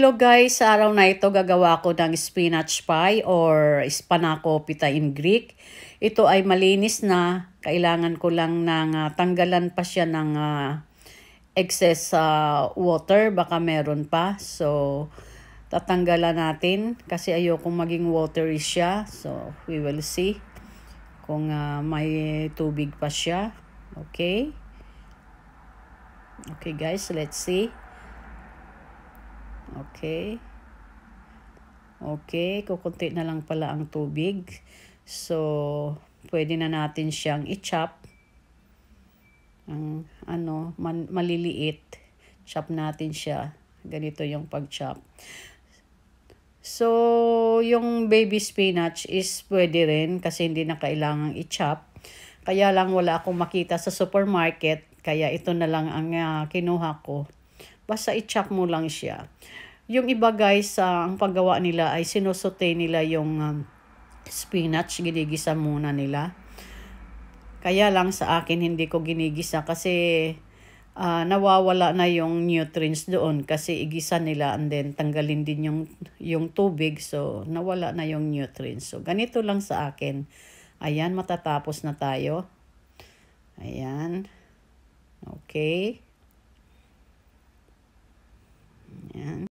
Hello guys, sa araw na ito gagawa ko ng spinach pie or spanako pita in Greek. Ito ay malinis na, kailangan ko lang ng uh, tanggalan pa siya ng uh, excess uh, water, baka meron pa. So, tatanggalan natin kasi ayokong maging watery siya. So, we will see kung uh, may tubig pa siya. Okay? Okay guys, let's see. Okay. Okay, kukunti na lang pala ang tubig. So, pwede na natin siyang i-chop. Ang ano, man, maliliit. Chop natin siya. Ganito yung pag-chop. So, yung baby spinach is pwede rin kasi hindi na kailangang i-chop. Kaya lang wala akong makita sa supermarket. Kaya ito na lang ang uh, kinuha ko. Basta i-check mo lang siya. Yung iba guys, uh, ang paggawa nila ay sinosote nila yung um, spinach. Ginigisa muna nila. Kaya lang sa akin hindi ko ginigisa kasi uh, nawawala na yung nutrients doon kasi igisa nila and then tanggalin din yung, yung tubig. So nawala na yung nutrients. So ganito lang sa akin. Ayan, matatapos na tayo. Ayan. Okay. Yan.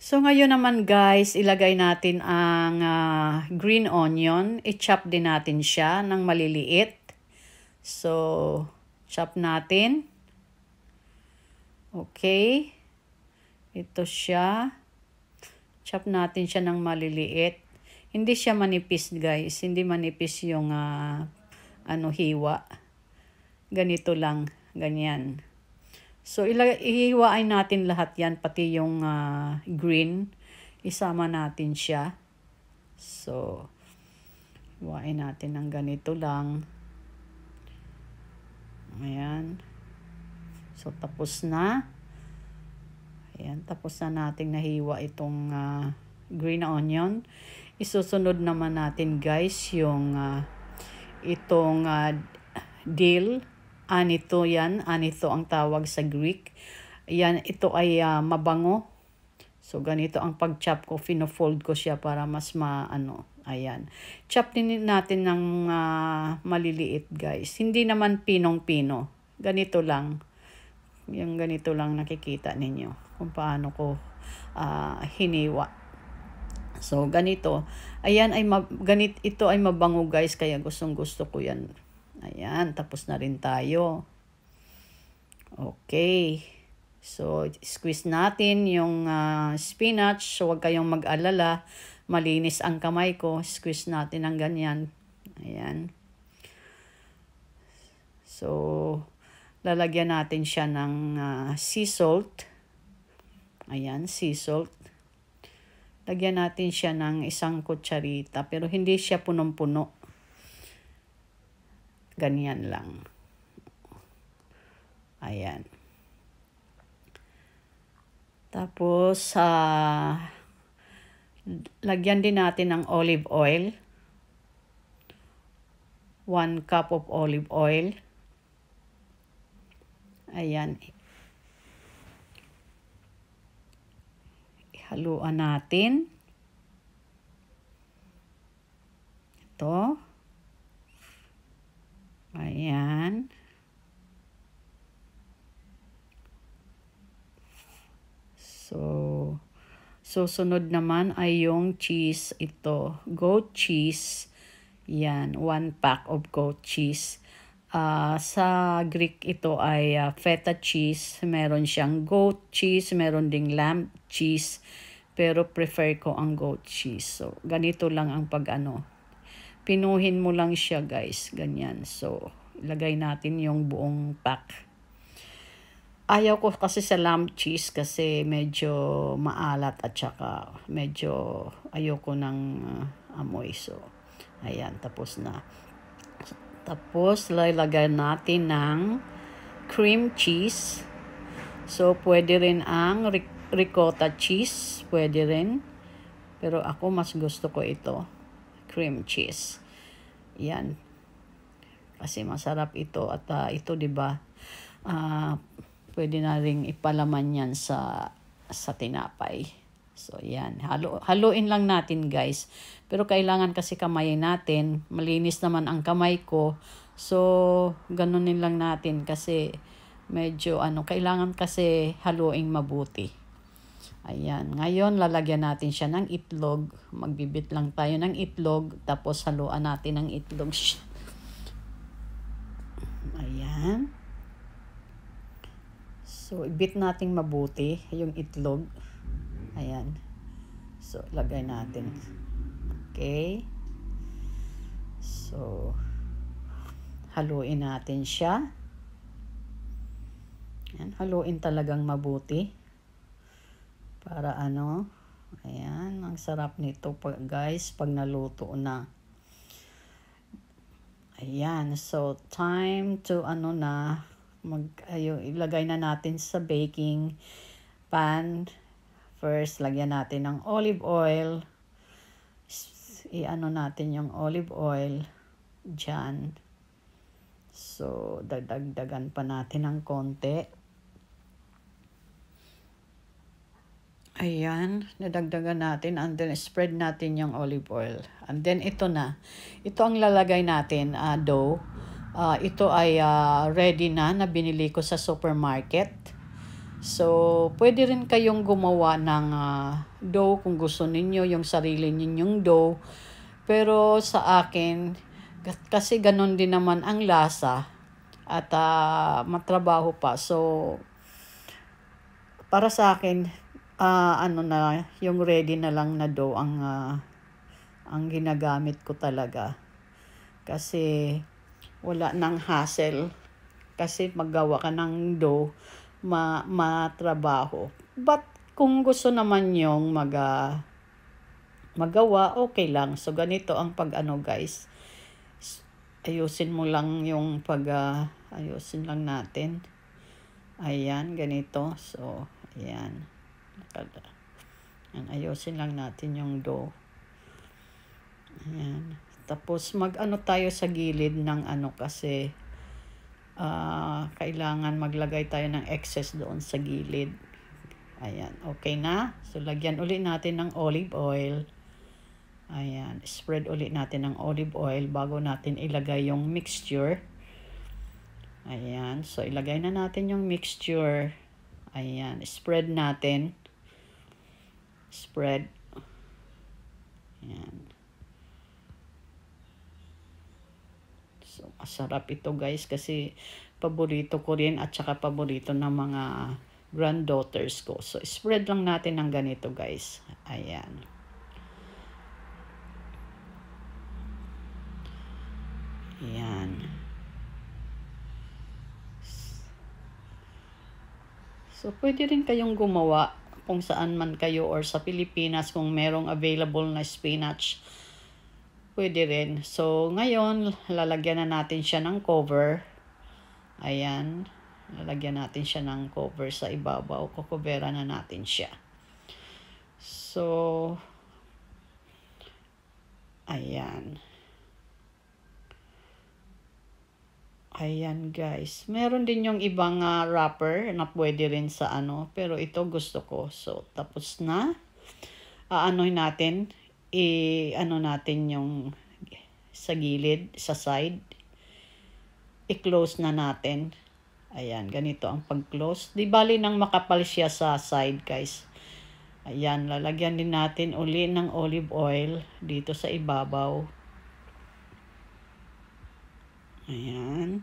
So ngayon naman guys, ilagay natin ang uh, green onion. I-chop din natin siya ng maliliit. So, chop natin. Okay. Ito siya. Chop natin siya ng maliliit. Hindi siya manipis guys. Hindi manipis yung uh, ano hiwa. Ganito lang. Ganyan. So, ihiwain natin lahat yan, pati yung uh, green. Isama natin siya. So, iwain natin ng ganito lang. Ayan. So, tapos na. Ayan, tapos na natin nahiwa itong uh, green onion. Isusunod naman natin guys yung uh, itong uh, dill. Anito yan. Anito ang tawag sa Greek. Yan, ito ay uh, mabango. So, ganito ang pag-chop ko. fold ko siya para mas ma-ano. Ayan. Chop din natin ng uh, maliliit, guys. Hindi naman pinong-pino. Ganito lang. Yung ganito lang nakikita ninyo. Kung paano ko uh, hiniwa. So, ganito. Ayan ay, ganit, ito ay mabango, guys. Kaya gustong-gusto ko yan. Ayan, tapos na rin tayo. Okay. So, squeeze natin yung uh, spinach. So, huwag kayong mag-alala. Malinis ang kamay ko. Squeeze natin ang ganyan. Ayan. So, lalagyan natin siya ng uh, sea salt. Ayan, sea salt. Lagyan natin siya ng isang kutsarita pero hindi siya punong-puno. Ganyan lang. Ayan. Tapos, sa uh, lagyan din natin ng olive oil. 1 cup of olive oil. Ayan. Haluan natin. So, sunod naman ay yung cheese ito. Goat cheese. Yan, one pack of goat cheese. Uh, sa Greek ito ay uh, feta cheese. Meron siyang goat cheese, meron ding lamb cheese. Pero prefer ko ang goat cheese. So, ganito lang ang pag-ano. Pinuhin mo lang siya guys. Ganyan. So, ilagay natin yung buong pack. Ayaw ko kasi sa lamb cheese kasi medyo maalat at saka medyo ayoko ng uh, amoy. So, ayan, tapos na. Tapos, lalagay natin ng cream cheese. So, pwede rin ang ricotta cheese. Pwede rin. Pero ako, mas gusto ko ito. Cream cheese. Yan. Kasi masarap ito. At uh, ito, di ba? Uh, pwede na ring ipalaman yan sa, sa tinapay. So, yan. Halo, haluin lang natin, guys. Pero kailangan kasi kamayin natin. Malinis naman ang kamay ko. So, ganunin lang natin kasi medyo ano, kailangan kasi haluin mabuti. Ayan. Ngayon, lalagyan natin siya ng itlog. Magbibit lang tayo ng itlog. Tapos, haluan natin ng itlog. Ayan. So, ibit natin mabuti yung itlog. Ayan. So, lagay natin. Okay. So, haluin natin siya. Ayan, haluin talagang mabuti. Para ano, ayan, ang sarap nito pag, guys pag naluto na. Ayan, so time to ano na, mag, ayo, ilagay na natin sa baking pan. First, lagyan natin ng olive oil. iano natin yung olive oil dyan. So, dadagdagan pa natin ng konti. Ayan, nadagdagan natin and then spread natin yung olive oil. And then ito na. Ito ang lalagay natin, uh, dough. Uh, ito ay uh, ready na na binili ko sa supermarket. So, pwede rin kayong gumawa ng uh, dough kung gusto ninyo, yung sarili ninyong dough. Pero sa akin, kasi ganun din naman ang lasa at uh, matrabaho pa. So, para sa akin, uh, ano na, yung ready na lang na dough ang, uh, ang ginagamit ko talaga. Kasi, wala nang hassle kasi maggawa ka ng dough, ma matrabaho. But kung gusto naman yung mag uh, magawa, okay lang. So ganito ang pag-ano guys. Ayusin mo lang yung pag uh, ayusin lang natin. Ayan, ganito. So, ayan. ang ayusin lang natin yung dough. Ayan. Tapos mag-ano tayo sa gilid ng ano kasi uh, kailangan maglagay tayo ng excess doon sa gilid. Ayan, okay na. So lagyan uli natin ng olive oil. Ayan, spread uli natin ng olive oil bago natin ilagay yung mixture. Ayan, so ilagay na natin yung mixture. Ayan, spread natin. Spread. Ayan. masarap ito guys kasi paborito ko rin at saka paborito ng mga granddaughters ko. So, spread lang natin ng ganito guys. Ayan. Ayan. So, pwede rin kayong gumawa kung saan man kayo or sa Pilipinas kung merong available na spinach Pwede rin. So, ngayon, lalagyan na natin siya ng cover. Ayan. Lalagyan natin siya ng cover sa ibabaw. Kukubera na natin siya. So, ayan. Ayan, guys. Meron din yung ibang uh, wrapper na pwede rin sa ano. Pero ito gusto ko. So, tapos na. Aanoy natin i ano natin yung sa gilid, sa side. I-close na natin. Ayan, ganito ang pag-close. Di bali nang makapal siya sa side, guys. Ayan, lalagyan din natin uli ng olive oil dito sa ibabaw. Ayan.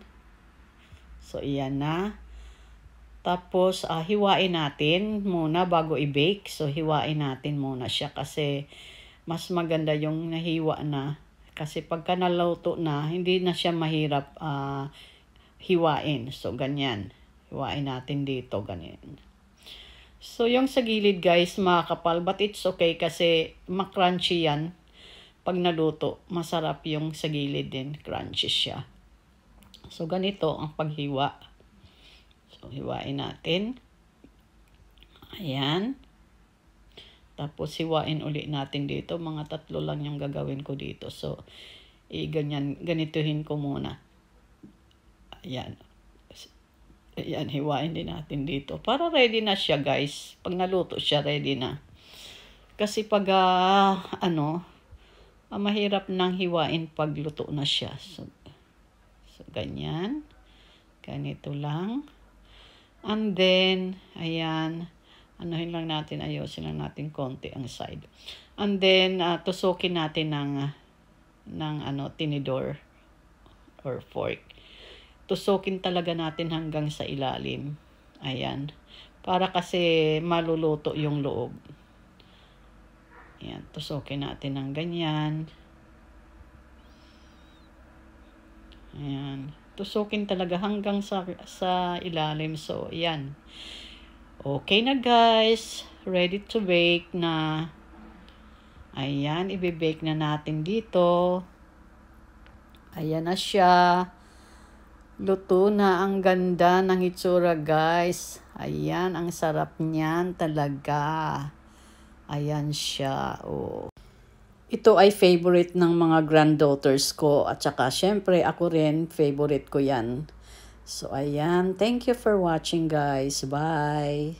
So, iyan na. Tapos, uh, hiwain natin muna bago i-bake. So, hiwain natin muna siya kasi mas maganda yung nahiwa na. Kasi pagka naluto na, hindi na siya mahirap uh, hiwain. So, ganyan. Hiwain natin dito, ganyan. So, yung sa gilid guys, makapal but it's okay kasi makrunchy yan. Pag naluto, masarap yung sa gilid din. Crunchy siya. So, ganito ang paghiwa. So, hiwain natin. Ayan. Tapos hiwain uli natin dito. Mga tatlo lang yung gagawin ko dito. So, i ganyan, ganituhin ko muna. Ayan. Ayan, hiwain din natin dito. Para ready na siya guys. Pag naluto siya, ready na. Kasi pag, uh, ano, ah, mahirap nang hiwain pag luto na siya. So, so ganyan. Ganito lang. And then, ayan anuhin lang natin, ayosin lang natin konti ang side. And then, uh, tusukin natin ng, ng ano, tinidor or fork. Tusukin talaga natin hanggang sa ilalim. Ayan. Para kasi maluluto yung loob. Ayan, tusukin natin ng ganyan. Ayan. Tusukin talaga hanggang sa, sa ilalim. So, ayan. Ayan Okay na guys, ready to bake na. Ayan, ibibake na natin dito. Ayan na siya. Luto na. Ang ganda ng itsura, guys. Ayan, ang sarap niyan talaga. Ayan siya. Oh. Ito ay favorite ng mga granddaughters ko. At saka, syempre, ako rin, favorite ko yan. So, ayan. Thank you for watching, guys. Bye!